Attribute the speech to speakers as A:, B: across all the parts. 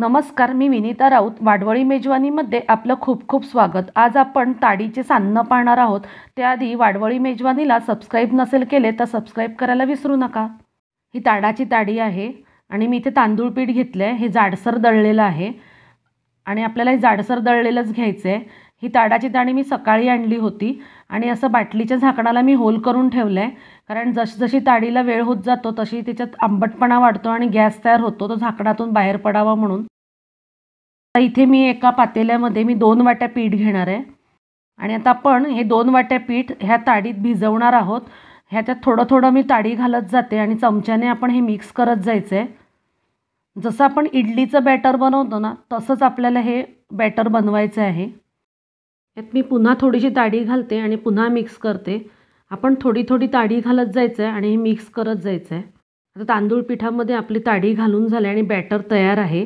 A: नमस्कार मी विनिता राऊत वाडवळी मेजवानीमध्ये आपलं खूप खूप स्वागत आज आपण ताडीचे सान्न पाहणार आहोत त्याआधी वाडवळी मेजवानीला सबस्क्राईब नसेल केले तर सबस्क्राईब करायला विसरू नका ही ताडाची ताडी आहे आणि मी इथे तांदूळ पीठ घेतलं आहे हे जाडसर दळलेलं आहे आणि आपल्याला हे जाडसर दळलेलंच घ्यायचं आहे ही ताडाची ताडी मी सकाळी आणली होती आणि असं बाटलीच्या झाकणाला मी होल करून ठेवलं आहे कारण जशी ताडीला वेळ होत जातो तशी त्याच्यात आंबटपणा वाढतो आणि गॅस तयार होतो तो झाकणातून बाहेर पडावा म्हणून तर इथे मी एका पातेल्यामध्ये मी दोन वाट्या पीठ घेणार आहे आणि आता आपण हे दोन वाट्या पीठ ह्या ताडीत भिजवणार आहोत ह्याच्यात थोडं थोडं मी ताडी घालत जाते आणि चमच्याने आपण हे मिक्स करत जायचं आहे जसं आपण इडलीचं बॅटर बनवतो ना तसंच आपल्याला हे बॅटर बनवायचं आहे यात मी पुन्हा थोडीशी ताडी घालते आणि पुन्हा मिक्स करते आपण थोडी थोडी ताडी घालत जायचं आहे आणि हे मिक्स करत जायचं आहे आता तांदूळ पिठामध्ये आपली ताडी घालून झाली आणि बॅटर तयार आहे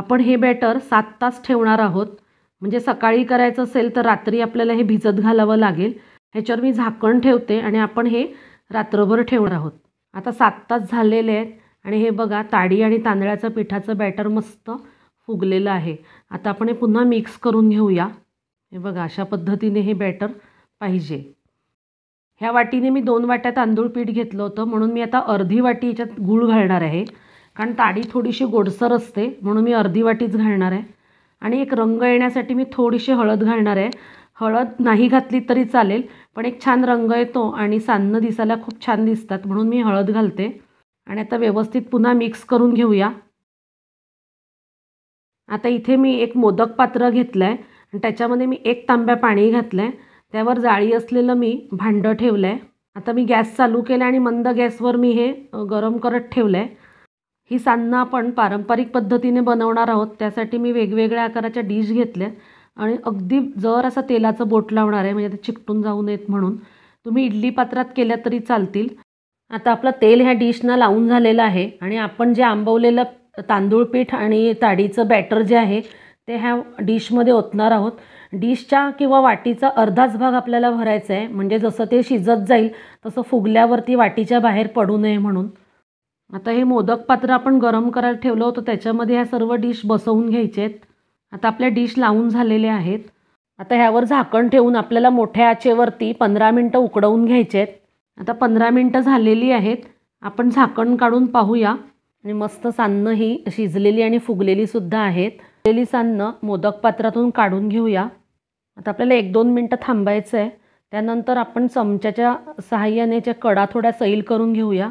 A: आपण हे बॅटर सात तास ठेवणार आहोत म्हणजे सकाळी करायचं असेल तर रात्री आपल्याला हे भिजत घालावं लागेल ह्याच्यावर मी झाकण ठेवते आणि आपण हे रात्रभर ठेवणार आहोत आता सात तास झालेले आहेत आणि हे बघा ताडी आणि तांदळाचं पिठाचं बॅटर मस्त फुगलेलं आहे आता आपण हे पुन्हा मिक्स करून घेऊया हे बघा अशा पद्धतीने हे बॅटर पाहिजे ह्या वाटीने मी दोन वाट्या तांदूळ पीठ घेतलं होतं म्हणून मी आता अर्धी वाटी याच्यात गूळ घालणार आहे कारण ताडी थोडीशी गोडसर असते म्हणून मी अर्धी वाटीच घालणार आहे आणि एक रंग येण्यासाठी मी थोडीशी हळद घालणार आहे हळद नाही घातली तरी चालेल पण एक छान रंग येतो आणि सान्न दिसायला खूप छान दिसतात म्हणून मी हळद घालते आणि आता व्यवस्थित पुन्हा मिक्स करून घेऊया आता इथे मी एक मोदक पात्र घेतलं आहे आणि त्याच्यामध्ये मी एक तांब्या पाणी घातलं आहे त्यावर जाळी असलेलं मी भांडं ठेवलं आहे आता मी गॅस चालू केला आणि मंद गॅसवर मी हे गरम करत ठेवलं आहे ही सान्ना आपण पारंपरिक पद्धतीने बनवणार आहोत त्यासाठी मी वेगवेगळ्या आकाराच्या डिश घेतल्या आणि अगदी जर असं तेलाचं बोट लावणार आहे म्हणजे ते चिकटून जाऊ नयेत म्हणून तुम्ही इडली पात्रात केल्या तरी चालतील आता आपलं तेल ह्या डिशना लावून झालेलं आहे आणि आपण जे आंबवलेलं तांदूळ पीठ आणि ताडीचं बॅटर जे आहे ते ह्या डिशमध्ये ओतणार आहोत डिशच्या किंवा वाटीचा अर्धाच भाग आपल्याला भरायचा आहे म्हणजे जसं ते शिजत जाईल तसं फुगल्यावरती वाटीच्या बाहेर पडू नये म्हणून आता हे मोदक पात्र आपण गरम करायला ठेवलं होतं त्याच्यामध्ये ह्या सर्व डिश बसवून घ्यायचे आहेत आता आपल्या डिश लावून झालेले आहेत आता ह्यावर झाकण ठेवून आपल्याला मोठ्या आचेवरती पंधरा मिनटं उकडवून घ्यायचे आहेत आता पंधरा मिनटं झालेली आहेत आपण झाकण काढून पाहूया आणि मस्त सान्न ही शिजलेली आणि फुगलेलीसुद्धा आहेत सान्न मोदक पात्रातून काढून घेऊया आता आपल्याला एक दोन मिनटं थांबायचं आहे त्यानंतर आपण चमच्याच्या सहाय्याने ज्या कडा थोड्या सैल करून घेऊया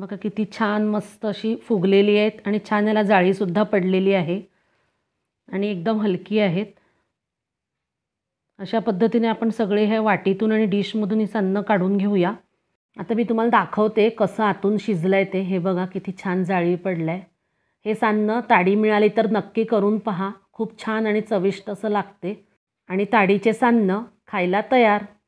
A: बघा किती छान मस्त अशी फुगलेली आहेत आणि छान याला जाळीसुद्धा पडलेली आहे आणि एकदम हलकी आहेत अशा पद्धतीने आपण सगळे हे वाटीतून आणि डिशमधून ही सान्न काढून घेऊया आता मी तुम्हाला दाखवते कसं आतून शिजलं आहे ते हे बघा किती छान जाळी पडलं आहे हे सान्न ताडी मिळाली तर नक्की करून पहा खूप छान आणि चविष्ट असं लागते आणि ताडीचे सान्न खायला तयार